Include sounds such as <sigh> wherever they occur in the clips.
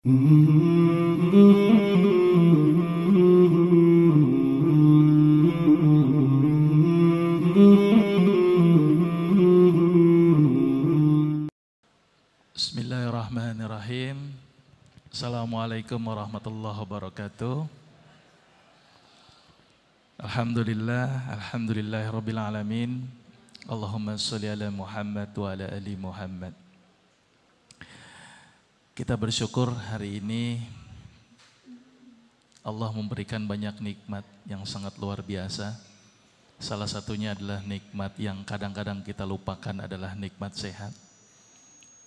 بسم الله الرحمن الرحيم السلام عليكم ورحمة الله وبركاته الحمد لله الحمد لله رب العالمين اللهم صل على محمد وعلى آل محمد Kita bersyukur hari ini Allah memberikan banyak nikmat yang sangat luar biasa. Salah satunya adalah nikmat yang kadang-kadang kita lupakan adalah nikmat sehat.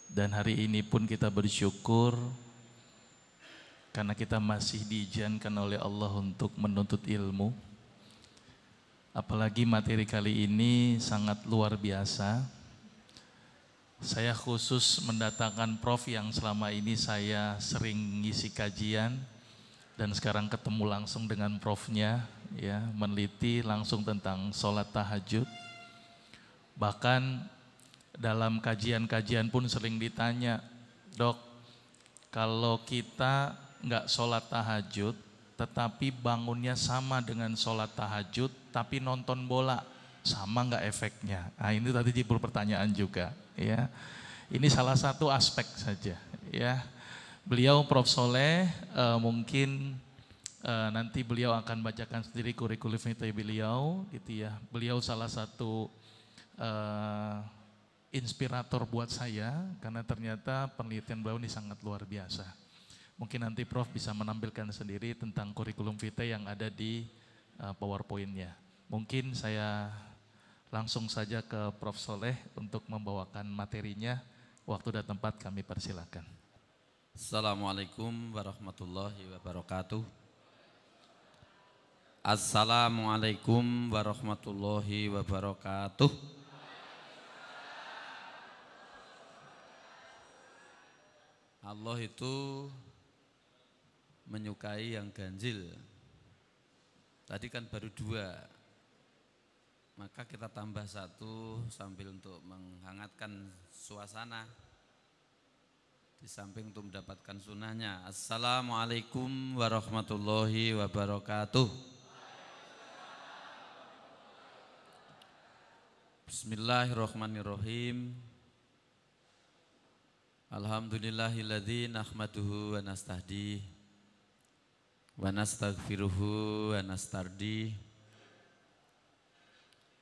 Dan hari ini pun kita bersyukur karena kita masih diizinkan oleh Allah untuk menuntut ilmu. Apalagi materi kali ini sangat luar biasa saya khusus mendatangkan Prof yang selama ini saya sering ngisi kajian dan sekarang ketemu langsung dengan Profnya, ya meneliti langsung tentang sholat tahajud. Bahkan dalam kajian-kajian pun sering ditanya, dok, kalau kita nggak sholat tahajud, tetapi bangunnya sama dengan sholat tahajud, tapi nonton bola, sama nggak efeknya? Nah ini tadi jibul pertanyaan juga ya. Ini salah satu aspek saja ya. Beliau Prof Soleh uh, mungkin uh, nanti beliau akan bacakan sendiri kurikulum vitae beliau gitu ya. Beliau salah satu uh, inspirator buat saya karena ternyata penelitian beliau ini sangat luar biasa. Mungkin nanti Prof bisa menampilkan sendiri tentang kurikulum vitae yang ada di uh, PowerPoint-nya. Mungkin saya langsung saja ke Prof. Soleh untuk membawakan materinya. Waktu dan tempat kami persilakan. Assalamualaikum warahmatullahi wabarakatuh. Assalamualaikum warahmatullahi wabarakatuh. Allah itu menyukai yang ganjil. Tadi kan baru dua, maka kita tambah satu sambil untuk menghangatkan suasana di samping untuk mendapatkan sunnahnya. Assalamualaikum warahmatullahi wabarakatuh. Bismillahirrahmanirrahim. Alhamdulillahilladzi nahmaduhu wa nastahdih wa nastaghfiruhu wa nastardih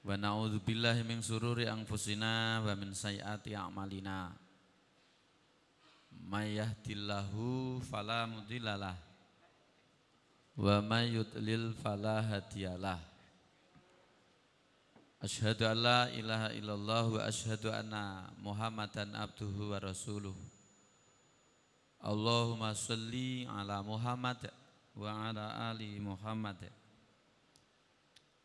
Wa na'udzubillahi min sururi anfusina wa min sayyiati a'malina. May yahdillahu fala mudhillalah wa may yudlil fala hadiyalah. Asyhadu an la ilaha illallah wa asyhadu anna Muhammadan abduhu wa rasuluh. Allahumma salli ala Muhammad wa ala ali Muhammad.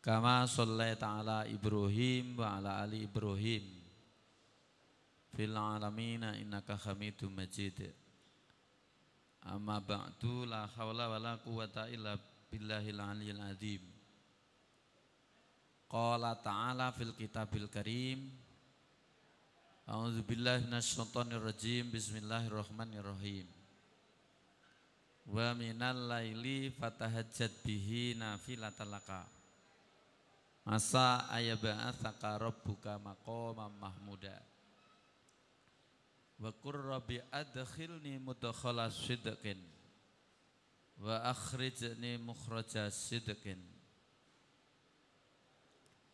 Kama sallaita ala Ibrahim wa ala ali Ibrahim fil alamina innaka hamidum majid. Amma ba'du la haula wa la quwata illa billahil aliyil azim. Qala ta'ala fil kitabil karim A'udzu minasyaitonir rajim. Bismillahirrahmanirrahim. Wa minal laili fatahajjat bihi nafilatalaka Masa ayaba'athaka rabbuka maqaman mahmuda. Wa qur rabbi adkhilni mudkhala sidqin wa akhrijni mukhraja sidqin.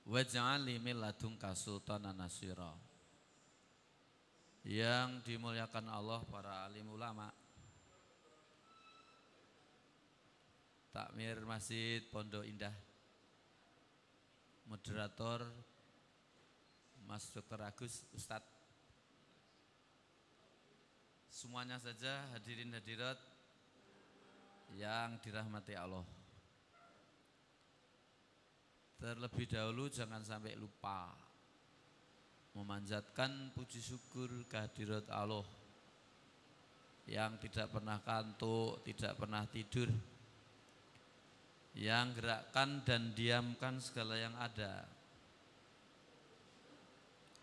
Waj'alni min ladunka sultanan nasira. Yang dimuliakan Allah para alim ulama. Takmir Masjid Pondok Indah moderator Mas Dr. Agus Ustadz semuanya saja hadirin hadirat yang dirahmati Allah terlebih dahulu jangan sampai lupa memanjatkan puji syukur kehadirat Allah yang tidak pernah kantuk, tidak pernah tidur, yang gerakkan dan diamkan segala yang ada.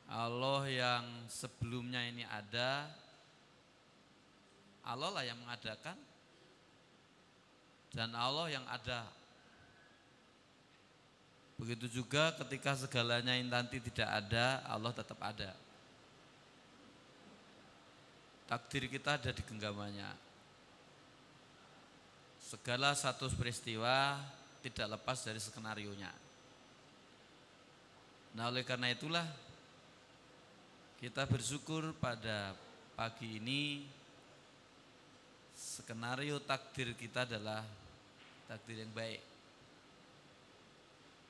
Allah yang sebelumnya ini ada, Allah lah yang mengadakan, dan Allah yang ada. Begitu juga ketika segalanya ini nanti tidak ada, Allah tetap ada. Takdir kita ada di genggamannya. Segala satu peristiwa tidak lepas dari skenario-nya. Nah, oleh karena itulah kita bersyukur pada pagi ini skenario takdir kita adalah takdir yang baik.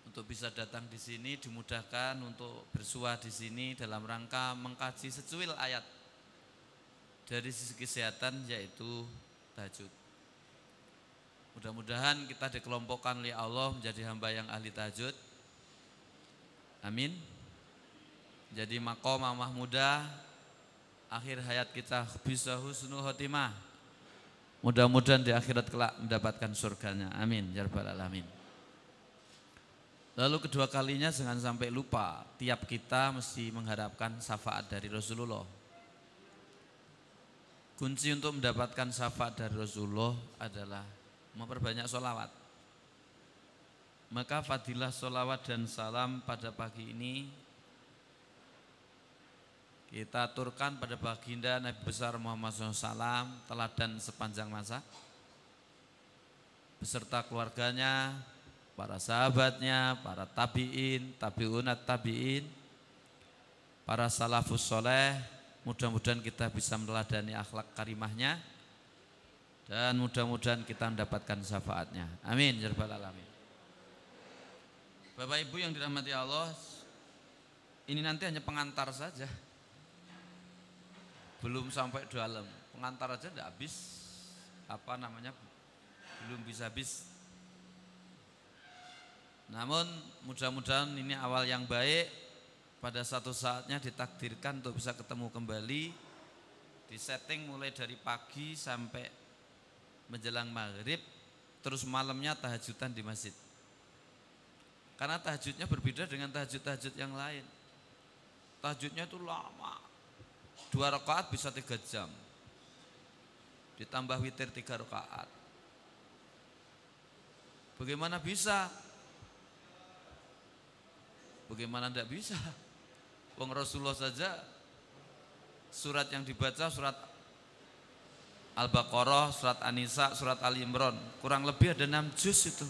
Untuk bisa datang di sini dimudahkan untuk bersuah di sini dalam rangka mengkaji secuil ayat dari sisi kesehatan yaitu tahajud. Mudah-mudahan kita dikelompokkan oleh Allah menjadi hamba yang ahli tajud, Amin. Jadi makomah muda, akhir hayat kita bisa husnul khotimah. Mudah-mudahan di akhirat kelak mendapatkan surganya. Amin. Ya Alamin. Lalu kedua kalinya jangan sampai lupa, tiap kita mesti mengharapkan syafaat dari Rasulullah. Kunci untuk mendapatkan syafaat dari Rasulullah adalah memperbanyak sholawat maka fadilah solawat dan salam pada pagi ini kita aturkan pada baginda Nabi besar Muhammad SAW teladan sepanjang masa beserta keluarganya, para sahabatnya, para tabiin, tabiunat tabiin, para salafus soleh. Mudah-mudahan kita bisa meneladani akhlak karimahnya dan mudah-mudahan kita mendapatkan syafaatnya. Amin. Ya alamin. Bapak Ibu yang dirahmati Allah, ini nanti hanya pengantar saja. Belum sampai dalam. Pengantar aja tidak habis. Apa namanya? Belum bisa habis. Namun mudah-mudahan ini awal yang baik. Pada satu saatnya ditakdirkan untuk bisa ketemu kembali. Di setting mulai dari pagi sampai menjelang maghrib terus malamnya tahajudan di masjid. Karena tahajudnya berbeda dengan tahajud-tahajud yang lain. Tahajudnya itu lama. Dua rakaat bisa tiga jam. Ditambah witir tiga rakaat. Bagaimana bisa? Bagaimana tidak bisa? Wong Rasulullah saja surat yang dibaca surat Al-Baqarah, surat An-Nisa, surat Ali Imran. Kurang lebih ada enam juz itu.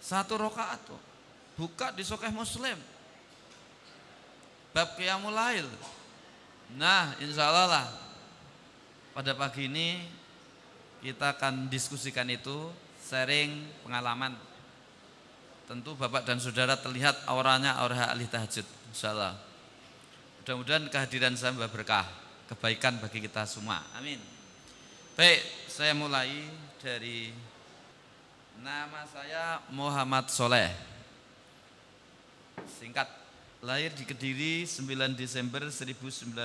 Satu rokaat tuh. Buka di sokeh muslim. Bab Qiyamul Lail. Nah, insya Allah lah. Pada pagi ini kita akan diskusikan itu sharing pengalaman. Tentu Bapak dan Saudara terlihat auranya aura ahli tahajud. Insya Allah. Mudah-mudahan kehadiran saya berkah, kebaikan bagi kita semua. Amin. Baik, saya mulai dari nama saya Muhammad Soleh. Singkat, lahir di Kediri 9 Desember 1960.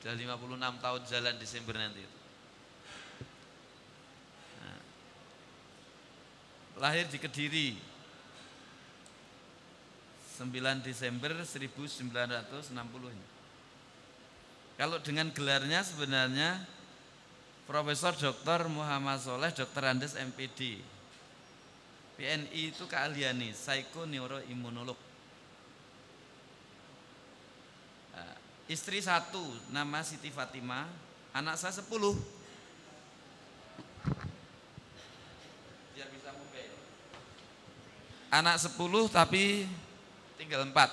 Sudah 56 tahun jalan Desember nanti Nah, lahir di Kediri 9 Desember 1960 ini. Kalau dengan gelarnya sebenarnya Profesor Dr. Muhammad Soleh Dr. Andes MPD PNI itu keahliannya Psychoneuroimmunolog nah, Istri satu nama Siti Fatima Anak saya sepuluh Biar bisa mobile Anak sepuluh tapi tinggal empat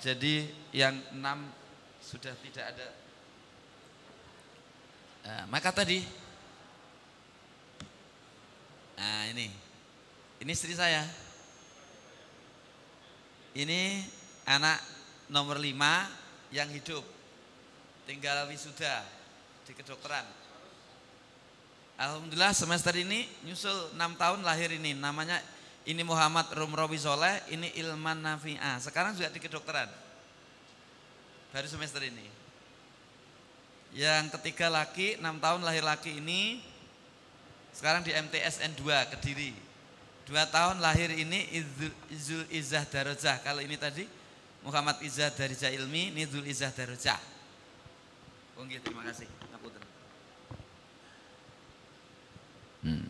Jadi yang enam sudah tidak ada Eh, maka tadi Nah, ini. Ini istri saya. Ini anak nomor lima yang hidup. Tinggal wisuda di kedokteran. Alhamdulillah semester ini nyusul enam tahun lahir ini. Namanya ini Muhammad Rumrawi Soleh, ini Ilman Nafi'ah. Sekarang juga di kedokteran. Baru semester ini. Yang ketiga laki, 6 tahun lahir laki ini sekarang di MTS N2 Kediri. 2 tahun lahir ini Izul Izzah Darojah. Kalau ini tadi Muhammad Izzah Darajah Ilmi, ini Izul Izzah Darojah. Oh, terima kasih. Nah, hmm.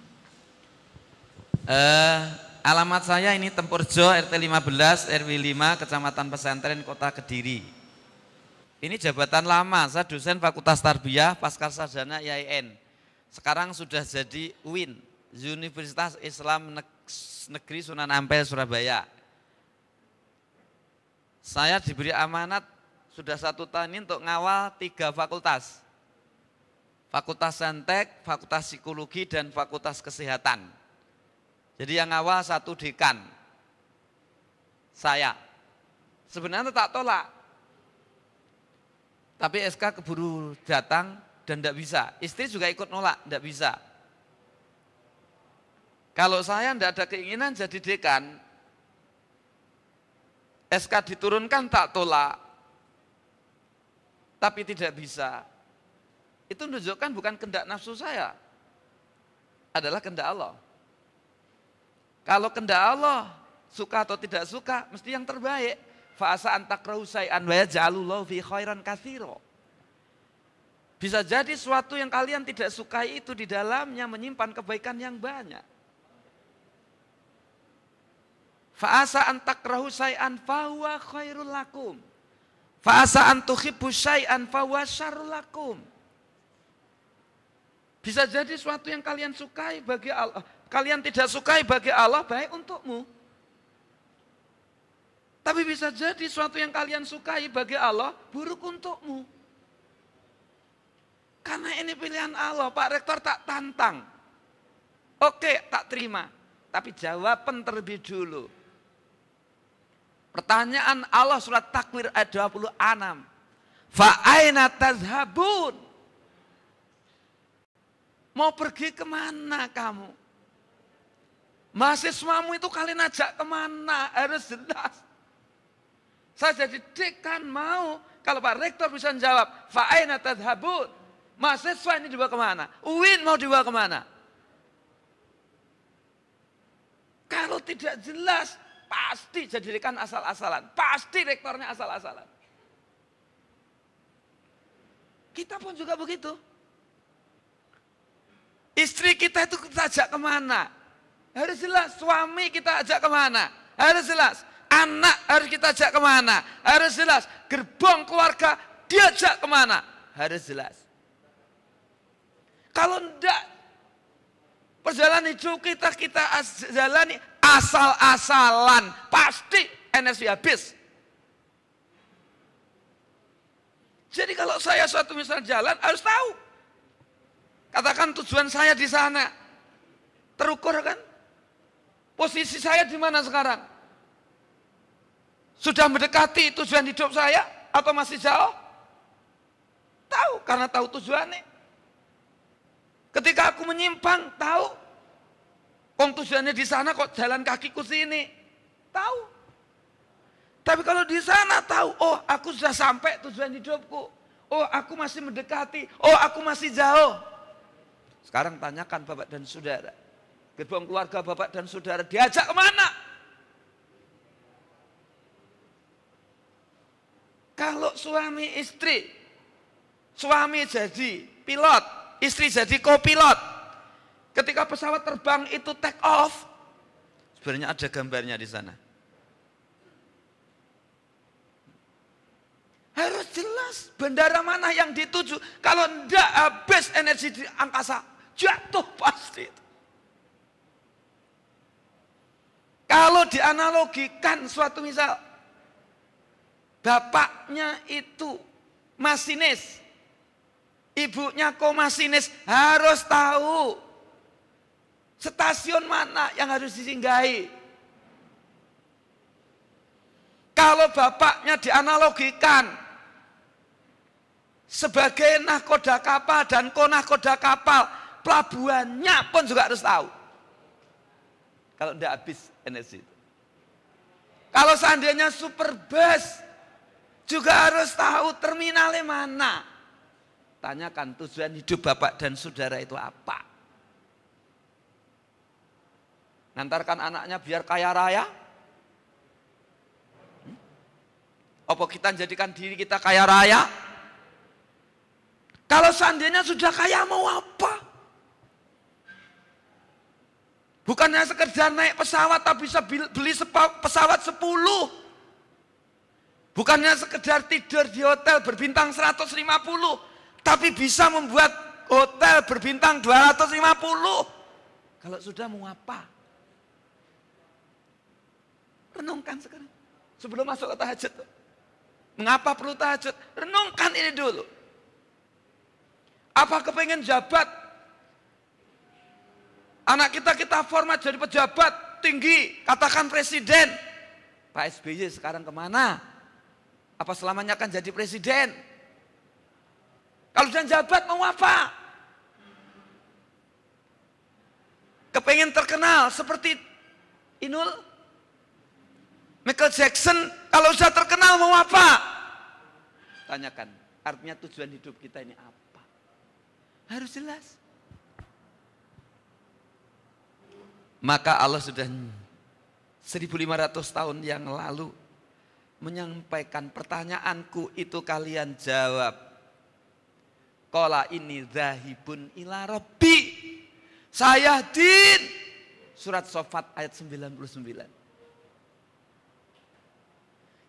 Uh, alamat saya ini Tempurjo RT 15 RW 5 Kecamatan Pesantren Kota Kediri. Ini jabatan lama, saya dosen Fakultas Tarbiyah Pasca Sarjana IAIN. Sekarang sudah jadi UIN, Universitas Islam Negeri Sunan Ampel Surabaya. Saya diberi amanat sudah satu tahun ini untuk ngawal tiga fakultas. Fakultas Santek, Fakultas Psikologi, dan Fakultas Kesehatan. Jadi yang ngawal satu dekan. Saya. Sebenarnya tak tolak, tapi SK keburu datang dan tidak bisa. Istri juga ikut nolak, tidak bisa. Kalau saya tidak ada keinginan jadi dekan, SK diturunkan tak tolak, tapi tidak bisa. Itu menunjukkan bukan kendak nafsu saya, adalah kendak Allah. Kalau kendak Allah, suka atau tidak suka, mesti yang terbaik. Fa'asa antakrahu say'an wa yaj'alullahu fi khairan katsira. Bisa jadi suatu yang kalian tidak sukai itu di dalamnya menyimpan kebaikan yang banyak. Fa'asa antakrahu say'an fahuwa khairul lakum. Fa'asa antuhibbu say'an fahuwa syarrul lakum. Bisa jadi suatu yang kalian sukai bagi Allah, kalian tidak sukai bagi Allah baik untukmu. Tapi bisa jadi suatu yang kalian sukai bagi Allah buruk untukmu. Karena ini pilihan Allah, Pak Rektor tak tantang. Oke, tak terima. Tapi jawaban terlebih dulu. Pertanyaan Allah surat takwir ayat 26. Fa'aina tazhabun. Mau pergi kemana kamu? Mahasiswamu itu kalian ajak kemana? Harus jelas. Saya jadi dekan mau. Kalau Pak Rektor bisa jawab, fa'aina tadhabun. Mahasiswa ini dibawa kemana? UIN mau dibawa kemana? Kalau tidak jelas, pasti jadi dekan asal-asalan. Pasti rektornya asal-asalan. Kita pun juga begitu. Istri kita itu kita ajak kemana? Harus jelas. Suami kita ajak kemana? Harus jelas. Anak harus kita ajak kemana? Harus jelas. Gerbong keluarga diajak kemana? Harus jelas. Kalau tidak perjalanan itu kita, kita jalani asal-asalan. Pasti energi habis. Jadi kalau saya suatu misalnya jalan, harus tahu. Katakan tujuan saya di sana. Terukur kan? Posisi saya di mana sekarang? Sudah mendekati tujuan hidup saya atau masih jauh? Tahu karena tahu tujuannya. Ketika aku menyimpang, tahu. Kok tujuannya di sana kok jalan kakiku sini. Tahu. Tapi kalau di sana tahu, oh aku sudah sampai tujuan hidupku. Oh aku masih mendekati, oh aku masih jauh. Sekarang tanyakan bapak dan saudara. Gerbong keluarga bapak dan saudara diajak kemana? Kalau suami istri, suami jadi pilot, istri jadi kopilot. Ketika pesawat terbang itu take off, sebenarnya ada gambarnya di sana. Harus jelas bandara mana yang dituju. Kalau tidak habis energi di angkasa, jatuh pasti. Kalau dianalogikan suatu misal, Bapaknya itu masinis. Ibunya kok masinis harus tahu stasiun mana yang harus disinggahi. Kalau bapaknya dianalogikan sebagai nahkoda kapal dan konahkoda kapal, pelabuhannya pun juga harus tahu. Kalau tidak habis energi itu. Kalau seandainya super bus, juga harus tahu terminalnya mana. Tanyakan tujuan hidup bapak dan saudara itu apa. Nantarkan anaknya biar kaya raya? Hmm? Apa kita jadikan diri kita kaya raya? Kalau seandainya sudah kaya mau apa? Bukannya sekedar naik pesawat tapi bisa beli pesawat 10. Bukannya sekedar tidur di hotel berbintang 150, tapi bisa membuat hotel berbintang 250. Kalau sudah mau apa? Renungkan sekarang. Sebelum masuk ke tahajud. Mengapa perlu tahajud? Renungkan ini dulu. Apa kepengen jabat? Anak kita kita format jadi pejabat tinggi, katakan presiden. Pak SBY sekarang kemana? Apa selamanya akan jadi presiden? Kalau sudah jabat mau apa? Kepengen terkenal seperti Inul? Michael Jackson kalau sudah terkenal mau apa? Tanyakan. Artinya tujuan hidup kita ini apa? Harus jelas. Maka Allah sudah 1500 tahun yang lalu menyampaikan pertanyaanku itu kalian jawab. Kola ini zahibun ila rabbi. Saya din. Surat Sofat ayat 99.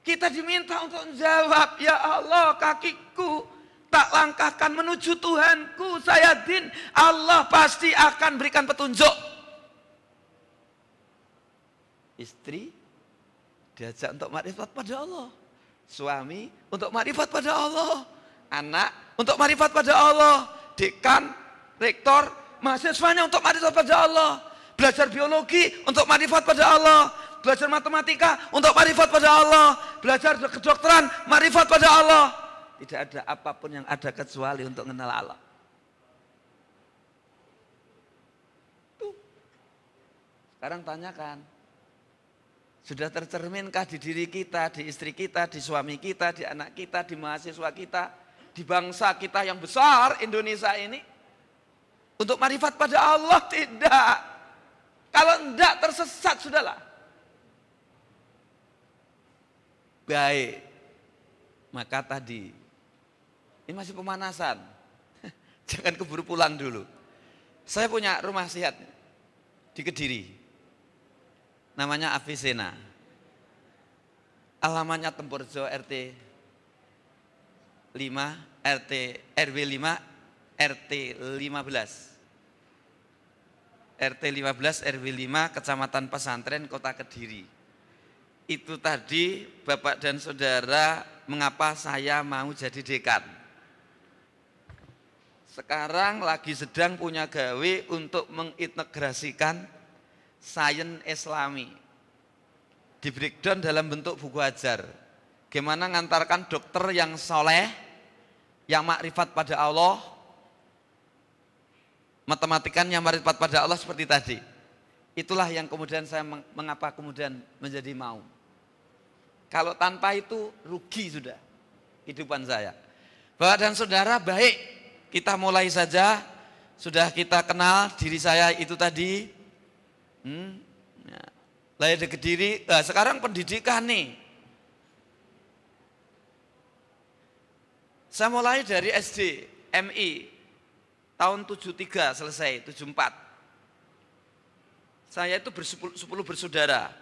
Kita diminta untuk menjawab, ya Allah kakiku tak langkahkan menuju Tuhanku, saya din, Allah pasti akan berikan petunjuk. Istri diajak untuk marifat pada Allah. Suami untuk marifat pada Allah. Anak untuk marifat pada Allah. Dekan, rektor, mahasiswanya untuk marifat pada Allah. Belajar biologi untuk marifat pada Allah. Belajar matematika untuk marifat pada Allah. Belajar kedokteran marifat pada Allah. Tidak ada apapun yang ada kecuali untuk mengenal Allah. Sekarang tanyakan, sudah tercerminkah di diri kita, di istri kita, di suami kita, di anak kita, di mahasiswa kita, di bangsa kita yang besar Indonesia ini? Untuk marifat pada Allah tidak. Kalau tidak tersesat sudahlah. Baik. Maka tadi ini masih pemanasan. <laughs> Jangan keburu pulang dulu. Saya punya rumah sehat di Kediri namanya Avicenna. Alamannya Tempurjo RT 5 RT RW 5 RT 15. RT 15 RW 5 Kecamatan Pesantren Kota Kediri. Itu tadi Bapak dan Saudara mengapa saya mau jadi dekan. Sekarang lagi sedang punya gawe untuk mengintegrasikan sains islami di breakdown dalam bentuk buku ajar gimana ngantarkan dokter yang soleh yang makrifat pada Allah matematikan yang makrifat pada Allah seperti tadi itulah yang kemudian saya mengapa kemudian menjadi mau kalau tanpa itu rugi sudah kehidupan saya Bapak dan saudara baik kita mulai saja sudah kita kenal diri saya itu tadi Hmm? Ya. Lahir di Kediri, nah, sekarang pendidikan nih. Saya mulai dari SD, MI, tahun 73 selesai, 74. Saya itu bersepuluh, 10 bersaudara.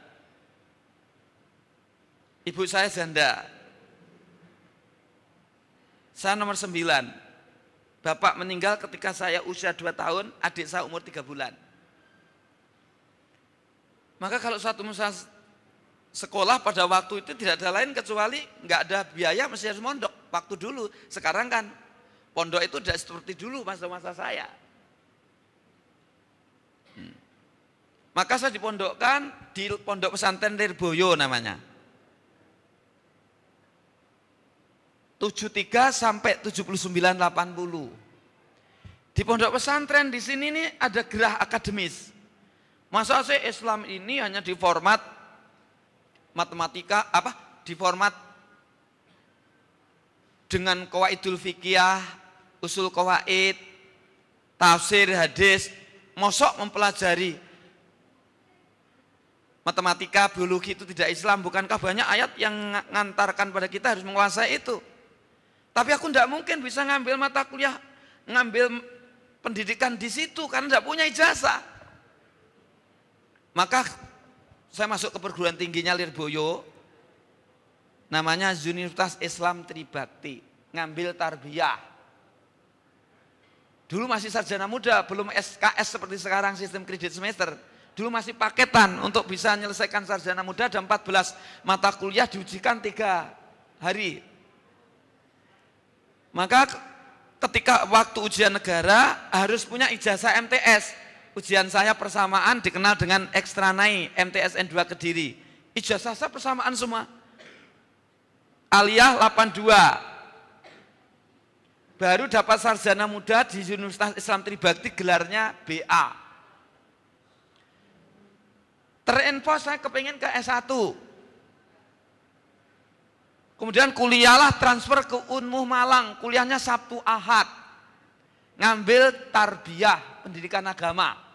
Ibu saya janda. Saya nomor 9. Bapak meninggal ketika saya usia 2 tahun, adik saya umur 3 bulan. Maka kalau suatu musa sekolah pada waktu itu tidak ada lain kecuali nggak ada biaya mesti harus mondok waktu dulu. Sekarang kan pondok itu tidak seperti dulu masa-masa saya. Hmm. Maka saya dipondokkan di pondok pesantren Lirboyo namanya. 73 sampai 79 80. Di pondok pesantren di sini ini ada gerah akademis. Masa sih Islam ini hanya di format matematika apa? Di format dengan kawaidul fikih, usul kawaid, tafsir hadis, mosok mempelajari matematika, biologi itu tidak Islam. Bukankah banyak ayat yang mengantarkan pada kita harus menguasai itu? Tapi aku tidak mungkin bisa ngambil mata kuliah, ngambil pendidikan di situ karena tidak punya ijazah. Maka saya masuk ke perguruan tingginya Lirboyo, namanya Universitas Islam Tribakti, ngambil tarbiyah. Dulu masih sarjana muda, belum SKS seperti sekarang sistem kredit semester. Dulu masih paketan untuk bisa menyelesaikan sarjana muda ada 14 mata kuliah diujikan tiga hari. Maka ketika waktu ujian negara harus punya ijazah MTS ujian saya persamaan dikenal dengan ekstranai MTSN 2 Kediri. Ijazah saya persamaan semua. Aliyah 82. Baru dapat sarjana muda di Universitas Islam Tribakti gelarnya BA. Terinfo saya kepingin ke S1. Kemudian kuliahlah transfer ke Unmuh Malang, kuliahnya Sabtu Ahad. Ngambil tarbiyah pendidikan agama.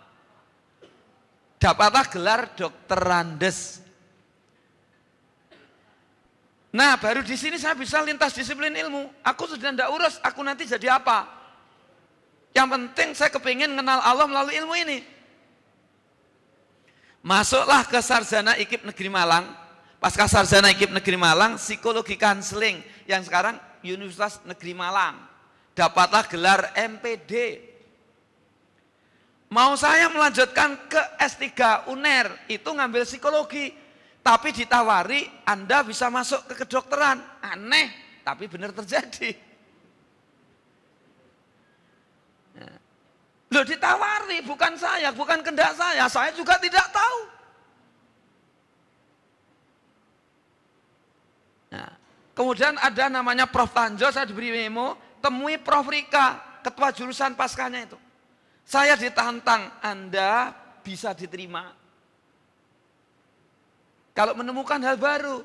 Dapatlah gelar dokter Randes. Nah, baru di sini saya bisa lintas disiplin ilmu. Aku sudah tidak urus, aku nanti jadi apa? Yang penting saya kepingin kenal Allah melalui ilmu ini. Masuklah ke sarjana ikip negeri Malang. Pas ke sarjana ikip negeri Malang, psikologi Kanseling Yang sekarang Universitas Negeri Malang. Dapatlah gelar MPD, Mau saya melanjutkan ke S3 UNER, itu ngambil psikologi. Tapi ditawari Anda bisa masuk ke kedokteran. Aneh, tapi benar terjadi. Ya. Loh ditawari, bukan saya, bukan kendak saya. Saya juga tidak tahu. Nah, kemudian ada namanya Prof. Tanjo, saya diberi memo, temui Prof. Rika, ketua jurusan paskanya itu. Saya ditantang, Anda bisa diterima. Kalau menemukan hal baru,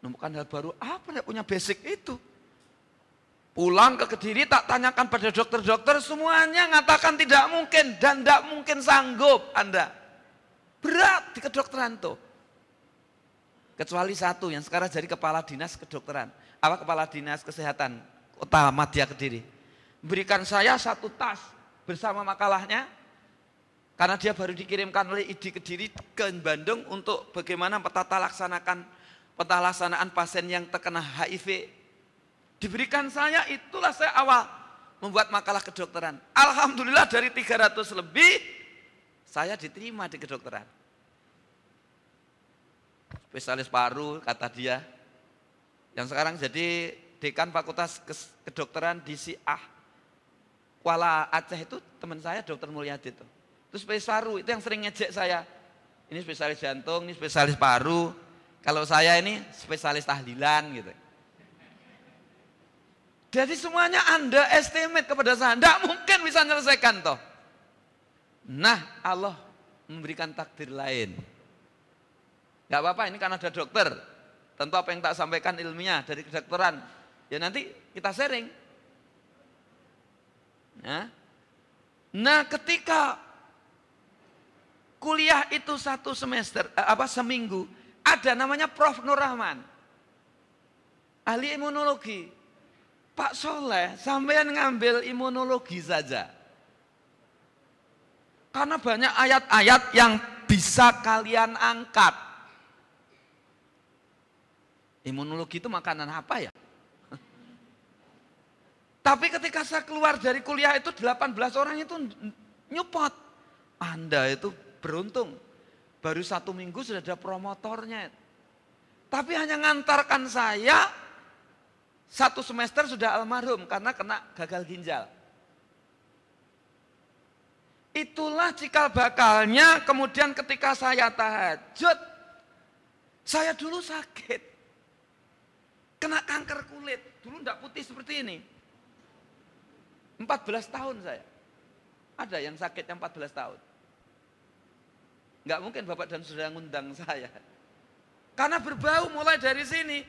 menemukan hal baru, apa yang punya basic itu? Pulang ke Kediri tak tanyakan pada dokter-dokter semuanya mengatakan tidak mungkin dan tidak mungkin sanggup Anda. Berat di kedokteran tuh. Kecuali satu yang sekarang jadi kepala dinas kedokteran. Apa kepala dinas kesehatan kota Madya Kediri berikan saya satu tas bersama makalahnya karena dia baru dikirimkan oleh ID Kediri ke Bandung untuk bagaimana petata laksanakan peta laksanaan pasien yang terkena HIV. Diberikan saya itulah saya awal membuat makalah kedokteran. Alhamdulillah dari 300 lebih saya diterima di kedokteran. Spesialis paru kata dia. Yang sekarang jadi dekan fakultas kedokteran di Siah Kuala Aceh itu teman saya dokter Mulyadi itu. Terus spesialis paru itu yang sering ngejek saya. Ini spesialis jantung, ini spesialis paru. Kalau saya ini spesialis tahlilan gitu. Jadi semuanya Anda estimate kepada saya. Tidak mungkin bisa menyelesaikan toh. Nah Allah memberikan takdir lain. Gak apa-apa ini karena ada dokter. Tentu apa yang tak sampaikan ilmiah dari kedokteran. Ya nanti kita sharing. Ya. Nah, ketika kuliah itu satu semester eh, apa seminggu, ada namanya Prof Nur Rahman. Ahli imunologi. Pak Soleh, sampean ngambil imunologi saja. Karena banyak ayat-ayat yang bisa kalian angkat. Imunologi itu makanan apa ya? Tapi ketika saya keluar dari kuliah itu 18 orang itu nyupot. Anda itu beruntung. Baru satu minggu sudah ada promotornya. Tapi hanya ngantarkan saya satu semester sudah almarhum karena kena gagal ginjal. Itulah cikal bakalnya kemudian ketika saya tahajud, saya dulu sakit. Kena kanker kulit, dulu enggak putih seperti ini. 14 tahun saya. Ada yang sakitnya 14 tahun. Enggak mungkin Bapak dan Saudara ngundang <laughs> saya. Karena berbau mulai dari sini.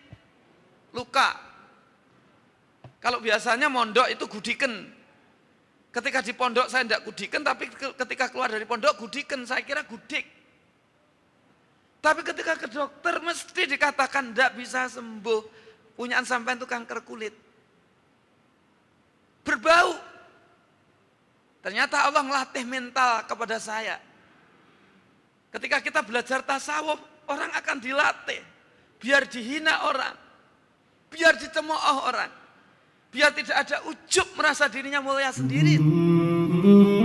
Luka. Kalau biasanya mondok itu gudiken. Ketika di pondok saya enggak gudiken, tapi ketika keluar dari pondok gudiken, saya kira gudik. Tapi ketika ke dokter mesti dikatakan enggak bisa sembuh. Punyaan sampean itu kanker kulit berbau. Ternyata Allah melatih mental kepada saya. Ketika kita belajar tasawuf, orang akan dilatih. Biar dihina orang. Biar dicemooh orang. Biar tidak ada ujub merasa dirinya mulia sendiri.